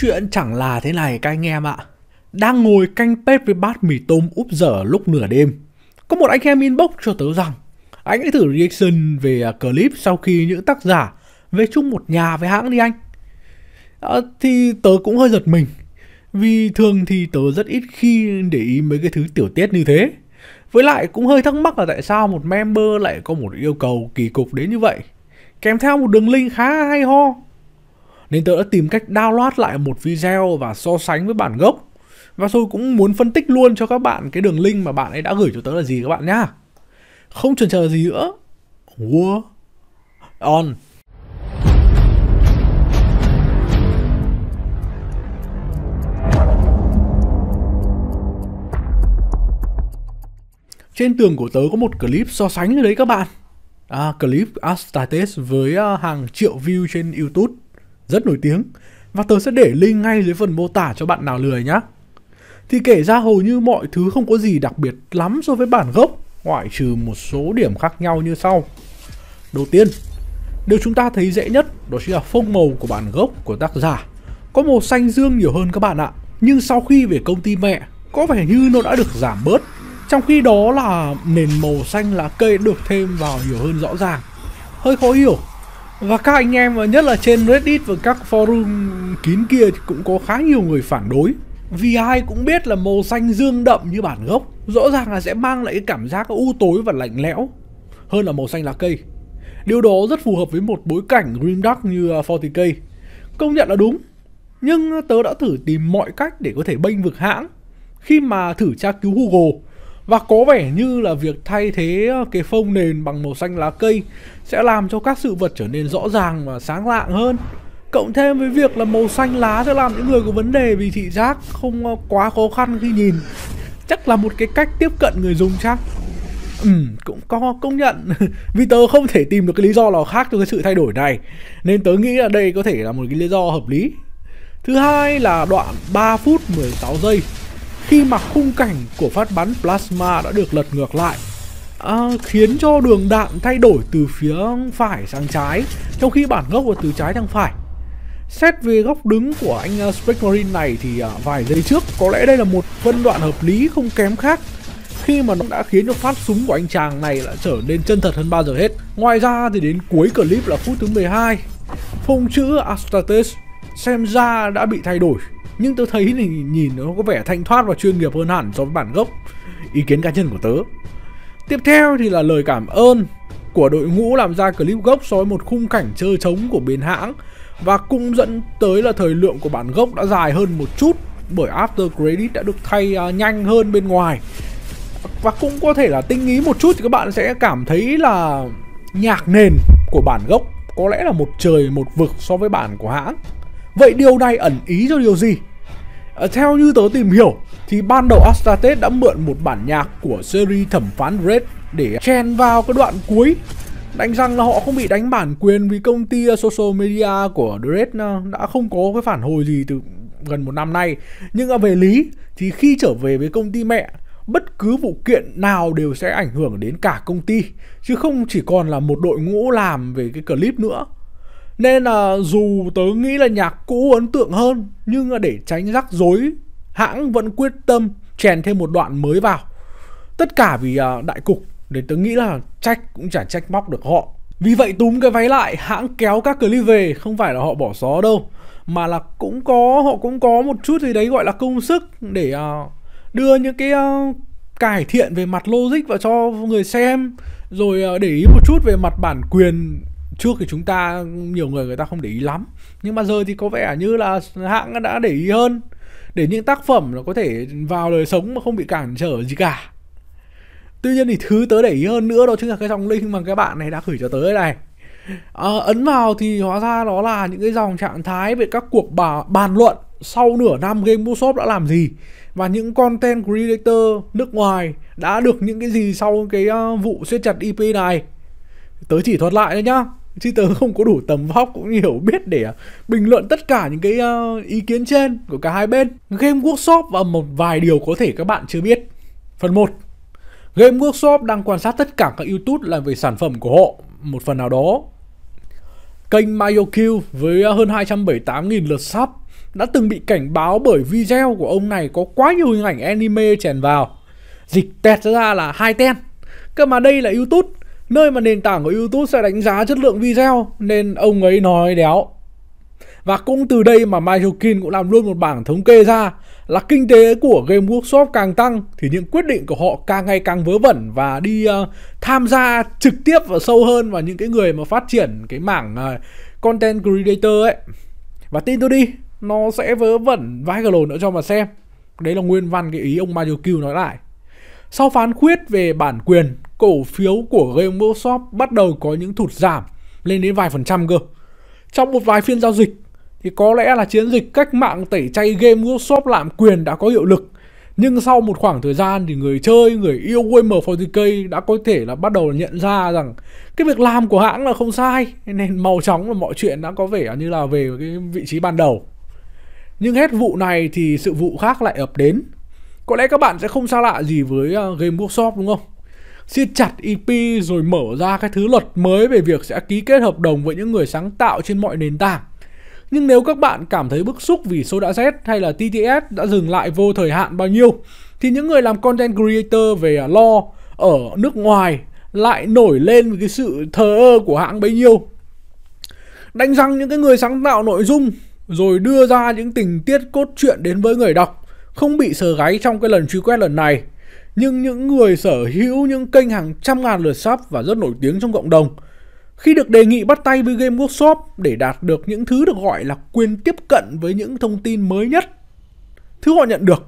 Chuyện chẳng là thế này các anh em ạ. Đang ngồi canh pết với bát mì tôm úp dở lúc nửa đêm. Có một anh em inbox cho tớ rằng anh ấy thử reaction về à, clip sau khi những tác giả về chung một nhà với hãng đi anh. À, thì tớ cũng hơi giật mình. Vì thường thì tớ rất ít khi để ý mấy cái thứ tiểu tiết như thế. Với lại cũng hơi thắc mắc là tại sao một member lại có một yêu cầu kỳ cục đến như vậy. Kèm theo một đường link khá hay ho nên tớ đã tìm cách download lại một video và so sánh với bản gốc. Và tôi cũng muốn phân tích luôn cho các bạn cái đường link mà bạn ấy đã gửi cho tớ là gì các bạn nhá. Không chần chờ gì nữa. War on. Trên tường của tớ có một clip so sánh rồi đấy các bạn. À, clip Astartes với à, hàng triệu view trên YouTube rất nổi tiếng và tớ sẽ để link ngay dưới phần mô tả cho bạn nào lười nhé. Thì kể ra hầu như mọi thứ không có gì đặc biệt lắm so với bản gốc, ngoại trừ một số điểm khác nhau như sau. Đầu tiên, điều chúng ta thấy dễ nhất đó chính là phông màu của bản gốc của tác giả. Có màu xanh dương nhiều hơn các bạn ạ, nhưng sau khi về công ty mẹ, có vẻ như nó đã được giảm bớt. Trong khi đó là nền màu xanh lá cây được thêm vào nhiều hơn rõ ràng. Hơi khó hiểu và các anh em và nhất là trên Reddit và các forum kín kia thì cũng có khá nhiều người phản đối Vì ai cũng biết là màu xanh dương đậm như bản gốc Rõ ràng là sẽ mang lại cái cảm giác u tối và lạnh lẽo Hơn là màu xanh lá cây Điều đó rất phù hợp với một bối cảnh green Dark như 40k à, Công nhận là đúng Nhưng tớ đã thử tìm mọi cách để có thể bênh vực hãng Khi mà thử tra cứu Google và có vẻ như là việc thay thế ờ, cái phông nền bằng màu xanh lá cây sẽ làm cho các sự vật trở nên rõ ràng và sáng lạng hơn. Cộng thêm với việc là màu xanh lá sẽ làm những người có vấn đề vì thị giác không ờ, quá khó khăn khi nhìn. Chắc là một cái cách tiếp cận người dùng chắc. Ừ, cũng có công nhận Vì tớ không thể tìm được cái lý do nào khác cho cái sự thay đổi này Nên tớ nghĩ là đây có thể là một cái lý do hợp lý Thứ hai là đoạn 3 phút 16 giây khi mà khung cảnh của phát bắn plasma đã được lật ngược lại à, khiến cho đường đạn thay đổi từ phía phải sang trái trong khi bản gốc là từ trái sang phải Xét về góc đứng của anh à, Space Marine này thì à, vài giây trước có lẽ đây là một phân đoạn hợp lý không kém khác khi mà nó đã khiến cho phát súng của anh chàng này đã trở nên chân thật hơn bao giờ hết. Ngoài ra thì đến cuối clip là phút thứ 12, phông chữ Astartes xem ra đã bị thay đổi nhưng tôi thấy thì nhìn nó có vẻ thanh thoát và chuyên nghiệp hơn hẳn so với bản gốc ý kiến cá nhân của tớ tiếp theo thì là lời cảm ơn của đội ngũ làm ra clip gốc so với một khung cảnh chơi trống của bên hãng và cũng dẫn tới là thời lượng của bản gốc đã dài hơn một chút bởi after credit đã được thay uh, nhanh hơn bên ngoài và cũng có thể là tinh ý một chút thì các bạn sẽ cảm thấy là nhạc nền của bản gốc có lẽ là một trời một vực so với bản của hãng vậy điều này ẩn ý cho điều gì Ờ, theo như tớ tìm hiểu thì ban đầu Astartes đã mượn một bản nhạc của series thẩm phán Red để chen vào cái đoạn cuối đánh rằng là họ không bị đánh bản quyền vì công ty ờ, social media của Red ờ, đã không có cái phản hồi gì từ gần một năm nay nhưng về lý thì khi trở về với công ty mẹ bất cứ vụ kiện nào đều sẽ ảnh hưởng đến cả công ty chứ không chỉ còn là một đội ngũ làm về cái clip nữa nên là dù tớ nghĩ là nhạc cũ ấn tượng hơn nhưng để tránh rắc rối hãng vẫn quyết tâm chèn thêm một đoạn mới vào tất cả vì à, đại cục để tớ nghĩ là trách cũng chả trách móc được họ vì vậy túm cái váy lại hãng kéo các clip về không phải là họ bỏ xó đâu mà là cũng có họ cũng có một chút gì đấy gọi là công sức để à, đưa những cái à, cải thiện về mặt logic và cho người xem rồi để ý một chút về mặt bản quyền trước thì chúng ta nhiều người người ta không để ý lắm nhưng mà giờ thì có vẻ như là hãng đã để ý hơn để những tác phẩm nó có thể vào đời sống mà không bị cản trở gì cả tuy nhiên thì thứ tớ để ý hơn nữa đó chính là cái dòng link mà các bạn này đã gửi cho tớ này à, ấn vào thì hóa ra đó là những cái dòng trạng thái về các cuộc bà, bàn luận sau nửa năm game workshop đã làm gì và những content creator nước ngoài đã được những cái gì sau cái à, vụ siết chặt ip này tớ chỉ thuật lại thôi nhá chứ tớ không có đủ tầm vóc cũng như hiểu biết để à, bình luận tất cả những cái ờ, ý kiến trên của cả hai bên game workshop và một vài điều có thể các bạn chưa biết phần 1 game workshop đang quan sát tất cả các youtube làm về sản phẩm của họ một phần nào đó kênh MayoQ với ờ, hơn 278.000 lượt sub đã từng bị cảnh báo bởi video của ông này có quá nhiều hình ảnh anime chèn vào. Dịch tẹt ra là hai ten. Cơ mà đây là YouTube nơi mà nền tảng của YouTube sẽ đánh giá chất lượng video nên ông ấy nói đéo. Và cũng từ đây mà Michael Kin cũng làm luôn một bảng thống kê ra là kinh tế của Game Workshop càng tăng thì những quyết định của họ càng ngày càng vớ vẩn và đi uh, tham gia trực tiếp và sâu hơn vào những cái người mà phát triển cái mảng uh, content creator ấy. Và tin tôi đi, nó sẽ vớ vẩn vài cái lồn nữa cho mà xem. Đấy là nguyên văn cái ý ông Michael Q nói lại. Sau phán quyết về bản quyền cổ phiếu của Game bắt đầu có những thụt giảm lên đến vài phần trăm cơ. Trong một vài phiên giao dịch thì có lẽ là chiến dịch cách mạng tẩy chay Game lạm quyền đã có hiệu lực. Nhưng sau một khoảng thời gian thì người chơi, người yêu WM40K đã có thể là bắt đầu nhận ra rằng cái việc làm của hãng là không sai nên màu trắng là mọi chuyện đã có vẻ như là về cái vị trí ban đầu. Nhưng hết vụ này thì sự vụ khác lại ập đến. Có lẽ các bạn sẽ không xa lạ gì với à, Game Workshop đúng không? siết chặt IP e rồi mở ra cái thứ luật mới về việc sẽ ký kết hợp đồng với những người sáng tạo trên mọi nền tảng. Nhưng nếu các bạn cảm thấy bức xúc vì số đã Z hay là TTS đã dừng lại vô thời hạn bao nhiêu thì những người làm content creator về à, lo ở nước ngoài lại nổi lên với cái sự thờ ơ của hãng bấy nhiêu. Đánh răng những cái người sáng tạo nội dung rồi đưa ra những tình tiết cốt truyện đến với người đọc không bị sờ gáy trong cái lần truy quét lần này nhưng những người sở hữu những kênh hàng trăm ngàn lượt sub và rất nổi tiếng trong cộng đồng. Khi được đề nghị bắt tay với Game Workshop để đạt được những thứ được gọi là quyền tiếp cận với những thông tin mới nhất, thứ họ nhận được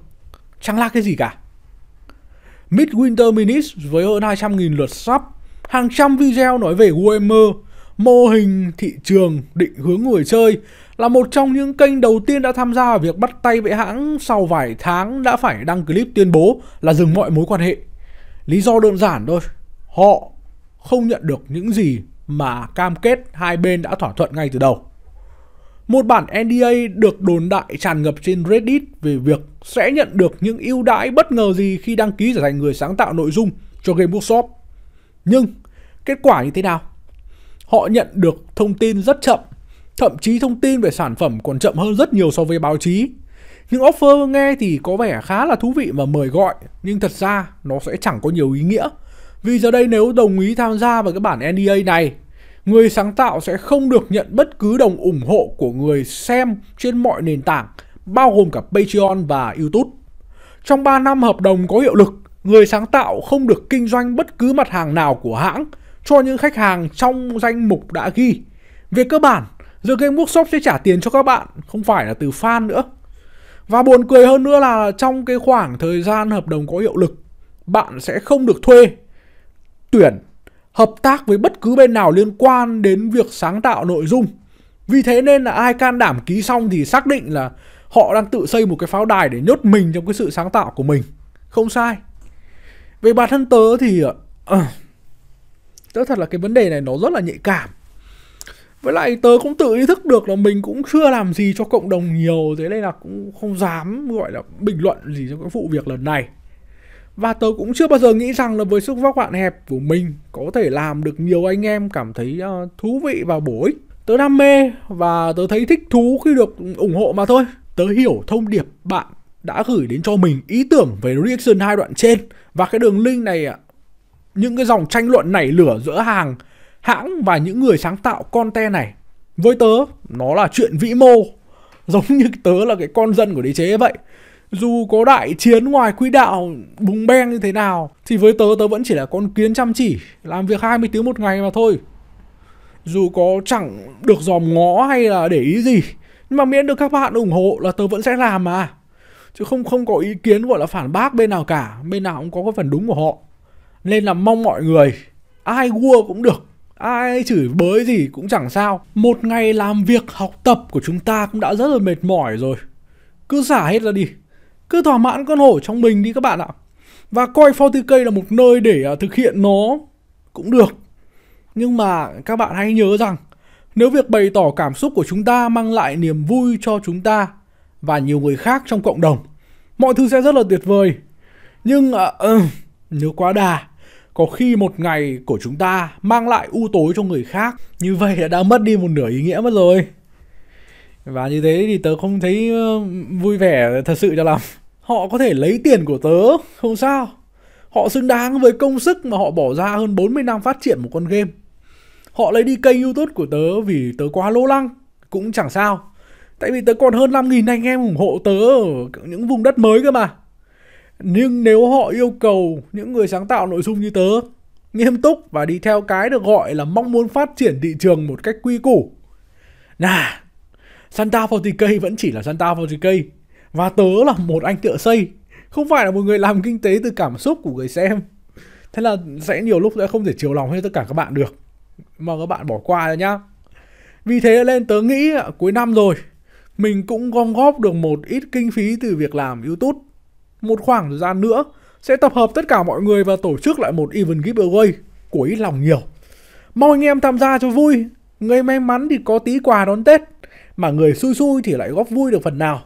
chẳng là cái gì cả. Midwinter Minis với hơn 200.000 lượt sub, hàng trăm video nói về Warhammer, mô hình thị trường định hướng người chơi là một trong những kênh đầu tiên đã tham gia vào việc bắt tay với hãng sau vài tháng đã phải đăng clip tuyên bố là dừng mọi mối quan hệ. Lý do đơn giản thôi, họ không nhận được những gì mà cam kết hai bên đã thỏa thuận ngay từ đầu. Một bản NDA được đồn đại tràn ngập trên Reddit về việc sẽ nhận được những ưu đãi bất ngờ gì khi đăng ký trở thành người sáng tạo nội dung cho Game Workshop. Nhưng kết quả như thế nào? họ nhận được thông tin rất chậm thậm chí thông tin về sản phẩm còn chậm hơn rất nhiều so với báo chí những offer nghe thì có vẻ khá là thú vị và mời gọi nhưng thật ra nó sẽ chẳng có nhiều ý nghĩa vì giờ đây nếu đồng ý tham gia vào cái bản NDA e này người sáng tạo sẽ không được nhận bất cứ đồng ủng hộ của người xem trên mọi nền tảng bao gồm cả Patreon và YouTube trong 3 năm hợp đồng có hiệu lực người sáng tạo không được kinh doanh bất cứ mặt hàng nào của hãng cho những khách hàng trong danh mục đã ghi. Về cơ bản, The Game Workshop sẽ trả tiền cho các bạn, không phải là từ fan nữa. Và buồn cười hơn nữa là trong cái khoảng thời gian hợp đồng có hiệu lực, bạn sẽ không được thuê, tuyển, hợp tác với bất cứ bên nào liên quan đến việc sáng tạo nội dung. Vì thế nên là ai can đảm ký xong thì xác định là họ đang tự xây một cái pháo đài để nhốt mình trong cái sự sáng tạo của mình. Không sai. Về bản thân tớ thì... Uh, tớ thật là cái vấn đề này nó rất là nhạy cảm với lại tớ cũng tự ý thức được là mình cũng chưa làm gì cho cộng đồng nhiều thế nên là cũng không dám gọi là bình luận gì cho cái vụ việc lần này và tớ cũng chưa bao giờ nghĩ rằng là với sức vóc hạn hẹp của mình có thể làm được nhiều anh em cảm thấy uh, thú vị và bổ ích tớ đam mê và tớ thấy thích thú khi được ủng hộ mà thôi tớ hiểu thông điệp bạn đã gửi đến cho mình ý tưởng về reaction hai đoạn trên và cái đường link này những cái dòng tranh luận nảy lửa giữa hàng hãng và những người sáng tạo content này. Với tớ, nó là chuyện vĩ mô, giống như tớ là cái con dân của đế chế vậy. Dù có đại chiến ngoài quỹ đạo bùng beng như thế nào Thì với tớ tớ vẫn chỉ là con kiến chăm chỉ Làm việc 20 tiếng một ngày mà thôi Dù có chẳng được dòm ngó hay là để ý gì Nhưng mà miễn được các bạn ủng hộ là tớ vẫn sẽ làm mà Chứ không không có ý kiến gọi là phản bác bên nào cả Bên nào cũng có cái phần đúng của họ nên là mong mọi người ai gua cũng được ai chửi bới gì cũng chẳng sao một ngày làm việc học tập của chúng ta cũng đã rất là mệt mỏi rồi cứ xả hết ra đi cứ thỏa mãn con hổ trong mình đi các bạn ạ và coi 40k là một nơi để à, thực hiện nó cũng được nhưng mà các bạn hãy nhớ rằng nếu việc bày tỏ cảm xúc của chúng ta mang lại niềm vui cho chúng ta và nhiều người khác trong cộng đồng mọi thứ sẽ rất là tuyệt vời nhưng uh, nếu quá đà có khi một ngày của chúng ta mang lại u tối cho người khác như vậy đã, đã mất đi một nửa ý nghĩa mất rồi và như thế thì tớ không thấy ờ, vui vẻ thật sự cho lắm họ có thể lấy tiền của tớ không sao họ xứng đáng với công sức mà họ bỏ ra hơn 40 năm phát triển một con game họ lấy đi kênh youtube của tớ vì tớ quá lô lăng cũng chẳng sao tại vì tớ còn hơn 5.000 anh em ủng hộ tớ ở những vùng đất mới cơ mà nhưng nếu họ yêu cầu những người sáng tạo nội dung như tớ nghiêm túc và đi theo cái được gọi là mong muốn phát triển thị trường một cách quy củ nà Santa 40k vẫn chỉ là Santa 40k và tớ là một anh tựa xây không phải là một người làm kinh tế từ cảm xúc của người xem thế là sẽ nhiều lúc sẽ không thể chiều lòng hết tất cả các bạn được mà các bạn bỏ qua rồi nhá vì thế lên tớ nghĩ cuối năm rồi mình cũng gom góp được một ít kinh phí từ việc làm youtube một khoảng thời gian nữa sẽ tập hợp tất cả mọi người và tổ chức lại một event giveaway của ít lòng nhiều. Mong anh em tham gia cho vui, người may mắn thì có tí quà đón Tết, mà người xui xui thì lại góp vui được phần nào.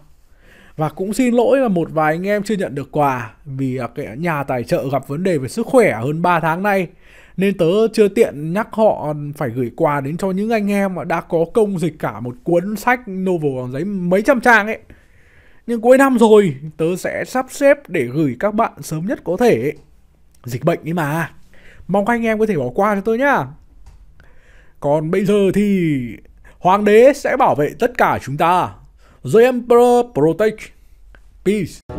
Và cũng xin lỗi là một vài anh em chưa nhận được quà vì à, cái nhà tài trợ gặp vấn đề về sức khỏe hơn 3 tháng nay. Nên tớ chưa tiện nhắc họ phải gửi quà đến cho những anh em mà đã có công dịch cả một cuốn sách novel giấy mấy trăm trang ấy. Nhưng cuối năm rồi, tớ sẽ sắp xếp để gửi các bạn sớm nhất có thể. Dịch bệnh ấy mà. Mong các anh em có thể bỏ qua cho tôi nhá. Còn bây giờ thì Hoàng đế sẽ bảo vệ tất cả chúng ta. The Emperor Protect. Peace.